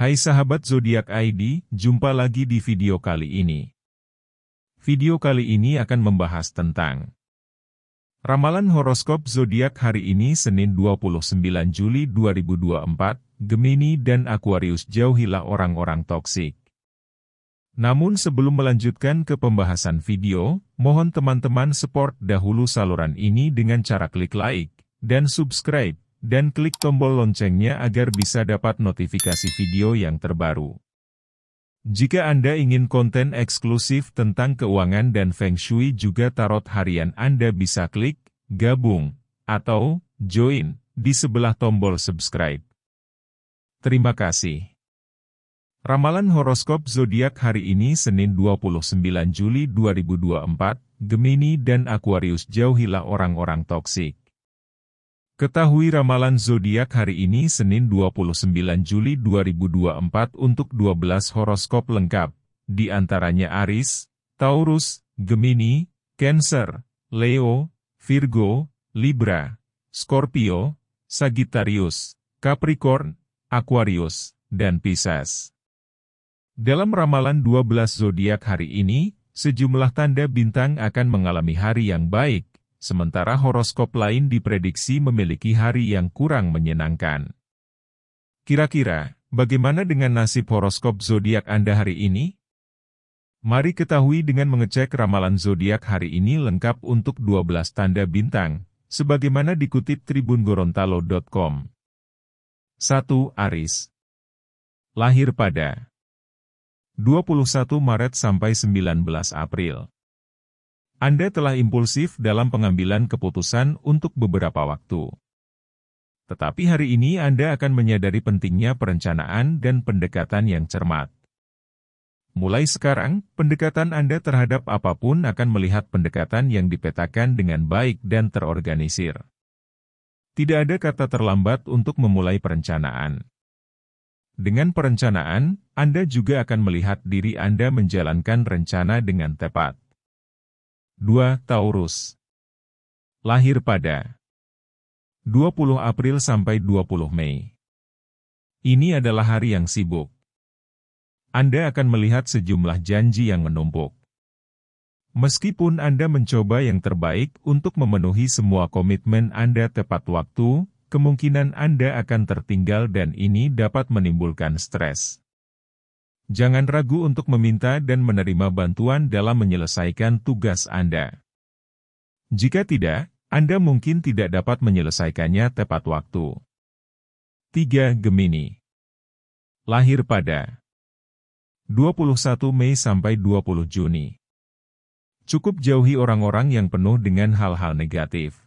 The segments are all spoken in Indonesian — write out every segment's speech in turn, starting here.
Hai sahabat zodiak ID, jumpa lagi di video kali ini. Video kali ini akan membahas tentang Ramalan horoskop zodiak hari ini Senin 29 Juli 2024, Gemini dan Aquarius jauhilah orang-orang toksik. Namun sebelum melanjutkan ke pembahasan video, mohon teman-teman support dahulu saluran ini dengan cara klik like dan subscribe dan klik tombol loncengnya agar bisa dapat notifikasi video yang terbaru. Jika Anda ingin konten eksklusif tentang keuangan dan Feng Shui juga tarot harian Anda bisa klik, gabung, atau join di sebelah tombol subscribe. Terima kasih. Ramalan horoskop zodiak hari ini Senin 29 Juli 2024, Gemini dan Aquarius jauhilah orang-orang toksik. Ketahui ramalan zodiak hari ini Senin 29 Juli 2024 untuk 12 horoskop lengkap, di antaranya Aris, Taurus, Gemini, Cancer, Leo, Virgo, Libra, Scorpio, Sagittarius, Capricorn, Aquarius, dan Pisces. Dalam ramalan 12 zodiak hari ini, sejumlah tanda bintang akan mengalami hari yang baik, sementara horoskop lain diprediksi memiliki hari yang kurang menyenangkan. Kira-kira, bagaimana dengan nasib horoskop zodiak Anda hari ini? Mari ketahui dengan mengecek ramalan zodiak hari ini lengkap untuk 12 tanda bintang, sebagaimana dikutip Tribun Gorontalo.com. 1. Aris Lahir pada 21 Maret sampai 19 April. Anda telah impulsif dalam pengambilan keputusan untuk beberapa waktu. Tetapi hari ini Anda akan menyadari pentingnya perencanaan dan pendekatan yang cermat. Mulai sekarang, pendekatan Anda terhadap apapun akan melihat pendekatan yang dipetakan dengan baik dan terorganisir. Tidak ada kata terlambat untuk memulai perencanaan. Dengan perencanaan, Anda juga akan melihat diri Anda menjalankan rencana dengan tepat. 2. Taurus Lahir pada 20 April sampai 20 Mei. Ini adalah hari yang sibuk. Anda akan melihat sejumlah janji yang menumpuk. Meskipun Anda mencoba yang terbaik untuk memenuhi semua komitmen Anda tepat waktu, kemungkinan Anda akan tertinggal dan ini dapat menimbulkan stres. Jangan ragu untuk meminta dan menerima bantuan dalam menyelesaikan tugas Anda. Jika tidak, Anda mungkin tidak dapat menyelesaikannya tepat waktu. 3. Gemini Lahir pada 21 Mei sampai 20 Juni Cukup jauhi orang-orang yang penuh dengan hal-hal negatif.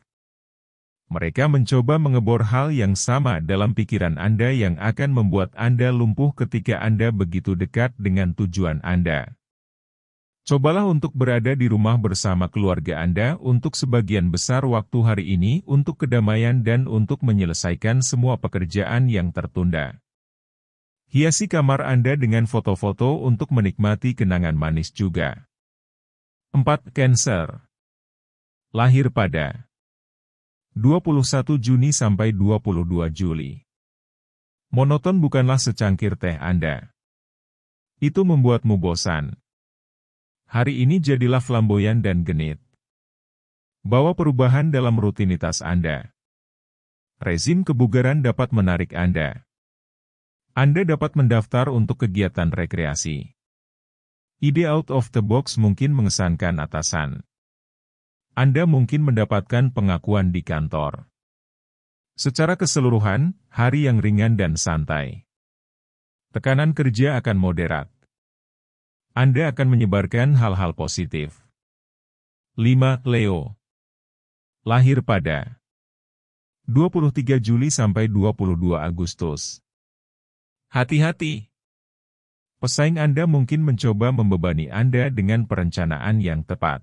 Mereka mencoba mengebor hal yang sama dalam pikiran Anda yang akan membuat Anda lumpuh ketika Anda begitu dekat dengan tujuan Anda. Cobalah untuk berada di rumah bersama keluarga Anda untuk sebagian besar waktu hari ini untuk kedamaian dan untuk menyelesaikan semua pekerjaan yang tertunda. Hiasi kamar Anda dengan foto-foto untuk menikmati kenangan manis juga. 4. Cancer Lahir pada 21 Juni sampai 22 Juli. Monoton bukanlah secangkir teh Anda. Itu membuatmu bosan. Hari ini jadilah flamboyan dan genit. Bawa perubahan dalam rutinitas Anda. Rezim kebugaran dapat menarik Anda. Anda dapat mendaftar untuk kegiatan rekreasi. Ide out of the box mungkin mengesankan atasan. Anda mungkin mendapatkan pengakuan di kantor. Secara keseluruhan, hari yang ringan dan santai. Tekanan kerja akan moderat. Anda akan menyebarkan hal-hal positif. 5. Leo Lahir pada 23 Juli sampai 22 Agustus. Hati-hati! Pesaing Anda mungkin mencoba membebani Anda dengan perencanaan yang tepat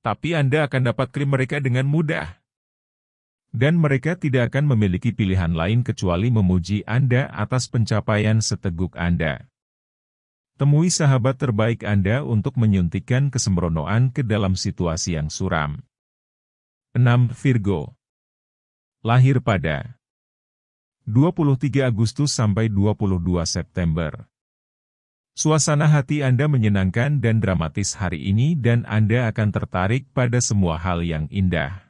tapi Anda akan dapat krim mereka dengan mudah. Dan mereka tidak akan memiliki pilihan lain kecuali memuji Anda atas pencapaian seteguk Anda. Temui sahabat terbaik Anda untuk menyuntikkan kesembronoan ke dalam situasi yang suram. 6. Virgo Lahir pada 23 Agustus sampai 22 September Suasana hati Anda menyenangkan dan dramatis hari ini dan Anda akan tertarik pada semua hal yang indah.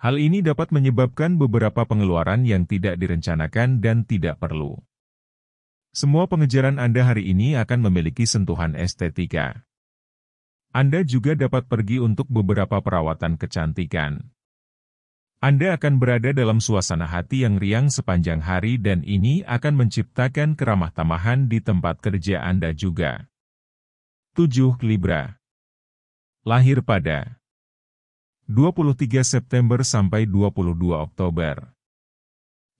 Hal ini dapat menyebabkan beberapa pengeluaran yang tidak direncanakan dan tidak perlu. Semua pengejaran Anda hari ini akan memiliki sentuhan estetika. Anda juga dapat pergi untuk beberapa perawatan kecantikan. Anda akan berada dalam suasana hati yang riang sepanjang hari dan ini akan menciptakan keramah tamahan di tempat kerja Anda juga. 7. Libra Lahir pada 23 September sampai 22 Oktober.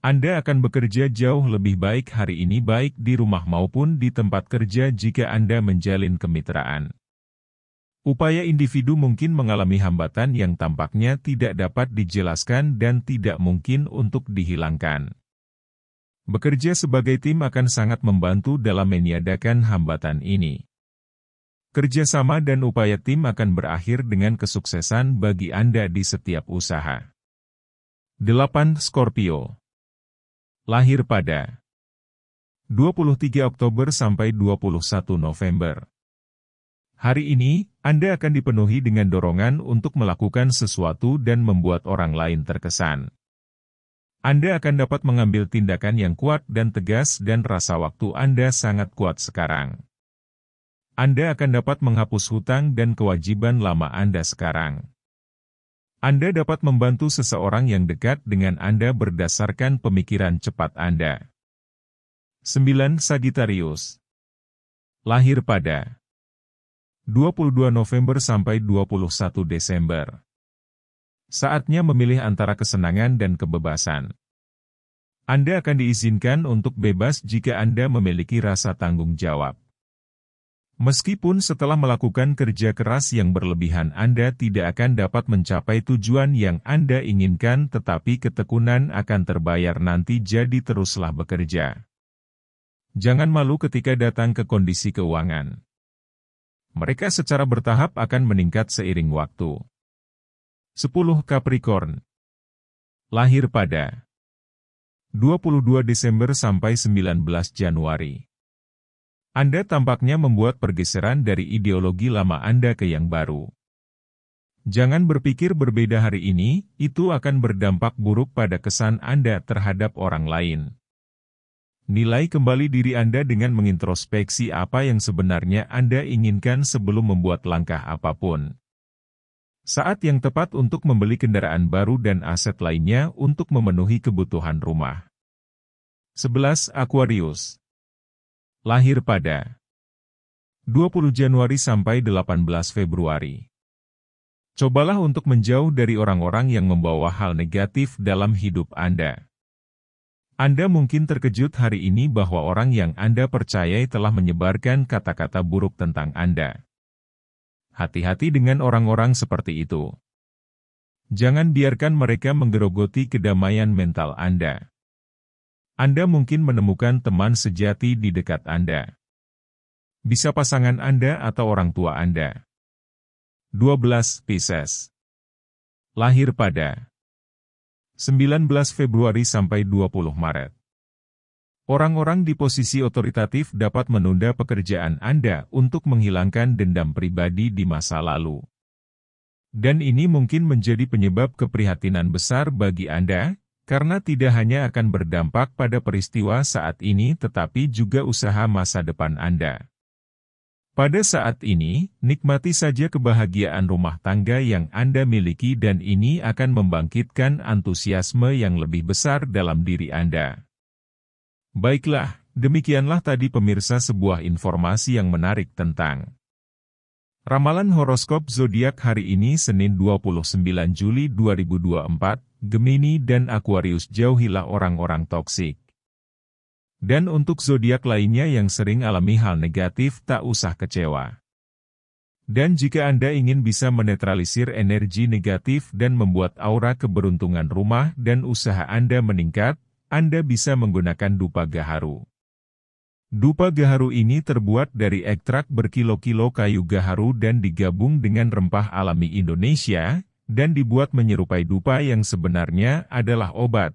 Anda akan bekerja jauh lebih baik hari ini baik di rumah maupun di tempat kerja jika Anda menjalin kemitraan. Upaya individu mungkin mengalami hambatan yang tampaknya tidak dapat dijelaskan dan tidak mungkin untuk dihilangkan. Bekerja sebagai tim akan sangat membantu dalam meniadakan hambatan ini. Kerjasama dan upaya tim akan berakhir dengan kesuksesan bagi Anda di setiap usaha. 8. Scorpio Lahir pada 23 Oktober sampai 21 November Hari ini, anda akan dipenuhi dengan dorongan untuk melakukan sesuatu dan membuat orang lain terkesan. Anda akan dapat mengambil tindakan yang kuat dan tegas dan rasa waktu Anda sangat kuat sekarang. Anda akan dapat menghapus hutang dan kewajiban lama Anda sekarang. Anda dapat membantu seseorang yang dekat dengan Anda berdasarkan pemikiran cepat Anda. 9. Sagittarius Lahir pada 22 November sampai 21 Desember. Saatnya memilih antara kesenangan dan kebebasan. Anda akan diizinkan untuk bebas jika Anda memiliki rasa tanggung jawab. Meskipun setelah melakukan kerja keras yang berlebihan Anda tidak akan dapat mencapai tujuan yang Anda inginkan tetapi ketekunan akan terbayar nanti jadi teruslah bekerja. Jangan malu ketika datang ke kondisi keuangan. Mereka secara bertahap akan meningkat seiring waktu. 10 Capricorn Lahir pada 22 Desember sampai 19 Januari. Anda tampaknya membuat pergeseran dari ideologi lama Anda ke yang baru. Jangan berpikir berbeda hari ini, itu akan berdampak buruk pada kesan Anda terhadap orang lain. Nilai kembali diri Anda dengan mengintrospeksi apa yang sebenarnya Anda inginkan sebelum membuat langkah apapun. Saat yang tepat untuk membeli kendaraan baru dan aset lainnya untuk memenuhi kebutuhan rumah. 11. Aquarius Lahir pada 20 Januari sampai 18 Februari. Cobalah untuk menjauh dari orang-orang yang membawa hal negatif dalam hidup Anda. Anda mungkin terkejut hari ini bahwa orang yang Anda percayai telah menyebarkan kata-kata buruk tentang Anda. Hati-hati dengan orang-orang seperti itu. Jangan biarkan mereka menggerogoti kedamaian mental Anda. Anda mungkin menemukan teman sejati di dekat Anda. Bisa pasangan Anda atau orang tua Anda. 12 Pisces Lahir pada 19 Februari sampai 20 Maret. Orang-orang di posisi otoritatif dapat menunda pekerjaan Anda untuk menghilangkan dendam pribadi di masa lalu. Dan ini mungkin menjadi penyebab keprihatinan besar bagi Anda, karena tidak hanya akan berdampak pada peristiwa saat ini tetapi juga usaha masa depan Anda. Pada saat ini, nikmati saja kebahagiaan rumah tangga yang Anda miliki dan ini akan membangkitkan antusiasme yang lebih besar dalam diri Anda. Baiklah, demikianlah tadi pemirsa sebuah informasi yang menarik tentang Ramalan horoskop zodiak hari ini Senin 29 Juli 2024, Gemini dan Aquarius jauhilah orang-orang toksik. Dan untuk zodiak lainnya yang sering alami hal negatif, tak usah kecewa. Dan jika Anda ingin bisa menetralisir energi negatif dan membuat aura keberuntungan rumah dan usaha Anda meningkat, Anda bisa menggunakan dupa gaharu. Dupa gaharu ini terbuat dari ekstrak berkilo-kilo kayu gaharu dan digabung dengan rempah alami Indonesia, dan dibuat menyerupai dupa yang sebenarnya adalah obat,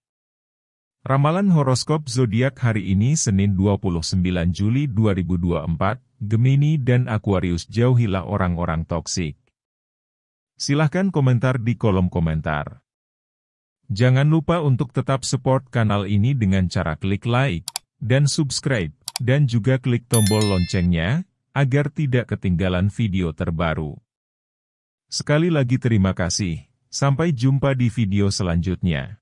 Ramalan horoskop zodiak hari ini Senin 29 Juli 2024, Gemini dan Aquarius jauhilah orang-orang toksik. Silahkan komentar di kolom komentar. Jangan lupa untuk tetap support kanal ini dengan cara klik like, dan subscribe, dan juga klik tombol loncengnya, agar tidak ketinggalan video terbaru. Sekali lagi terima kasih, sampai jumpa di video selanjutnya.